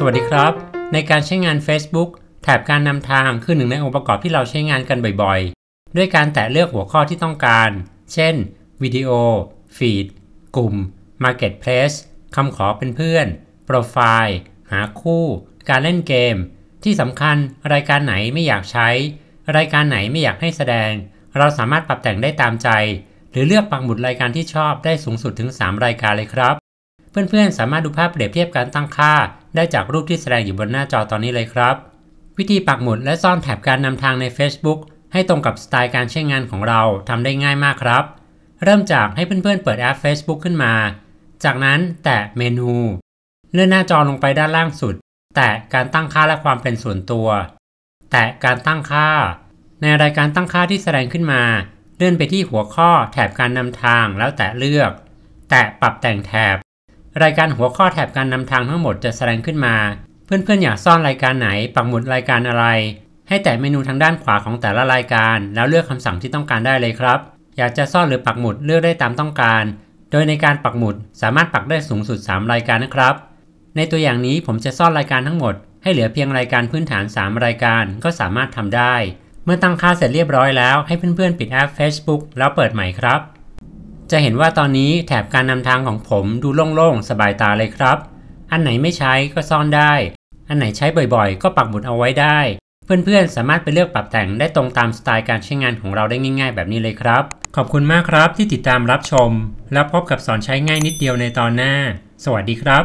สวัสดีครับ ในการใช้งาน Facebook แถบการนำทางคือหนึ่งในองค์ประกอบที่เราใช้งานกันบ่อยๆ ด้วยการแตะเลือกหัวข้อที่ต้องการ เช่นวิดีโอฟีดกลุ่ม Marketplace คำขอเป็นเพื่อนโปรไฟล์หาคู่ การเล่นเกม ที่สำคัญรายการไหนไม่อยากใช้ รายการไหนไม่อยากให้แสดง เราสามารถปรับแต่งได้ตามใจ หรือเลือกปักหมุดรายการที่ชอบได้สูงสุดถึง 3 รายการเลยครับ เพื่อนๆสามารถดูภาพเปรียบเทียบการตั้งค่าได้จากรูปที่แสดงอยู่บนหน้าจอตอนนี้เลยครับ วิธีปักหมุดและซ่อนแถบการนำทางใน Facebook ให้ตรงกับสไตล์การใช้งานของเราทำได้ง่ายมากครับ เริ่มจากให้เพื่อนๆเปิดแอป Facebook ขึ้นมา จากนั้นแตะเมนู เลื่อนหน้าจอลงไปด้านล่างสุด แตะการตั้งค่าและความเป็นส่วนตัว แตะการตั้งค่า ในรายการตั้งค่าที่แสดงขึ้นมา เลื่อนไปที่หัวข้อแถบการนำทางแล้วแตะเลือก แตะปรับแต่งแถบรายการหัวข้อแถบการนำทางทั้งหมดจะแสดงขึ้นมา เพื่อนๆ อยากซ่อนรายการไหนปักหมุดรายการอะไร ให้แตะเมนูทางด้านขวาของแต่ละรายการ แล้วเลือกคำสั่งที่ต้องการได้เลยครับ อยากจะซ่อนหรือปักหมุดเลือกได้ตามต้องการ โดยในการปักหมุดสามารถปักได้สูงสุด 3 รายการนะครับ ในตัวอย่างนี้ผมจะซ่อนรายการทั้งหมดให้เหลือเพียงรายการพื้นฐาน 3 รายการก็สามารถทำได้ เมื่อตั้งค่าเสร็จเรียบร้อยแล้วให้เพื่อนๆ ปิดแอป Facebook แล้วเปิดใหม่ครับจะเห็นว่าตอนนี้แถบการนำทางของผมดูโล่งๆสบายตาเลยครับ อันไหนไม่ใช้ก็ซ่อนได้ อันไหนใช้บ่อยๆ ก็ปักหมุดเอาไว้ได้ เพื่อนๆสามารถไปเลือกปรับแต่งได้ตรงตามสไตล์การใช้งานของเราได้ง่าย ๆ แบบนี้เลยครับ ขอบคุณมากครับที่ติดตามรับชม แล้วพบกับสอนใช้ง่ายนิดเดียวในตอนหน้า สวัสดีครับ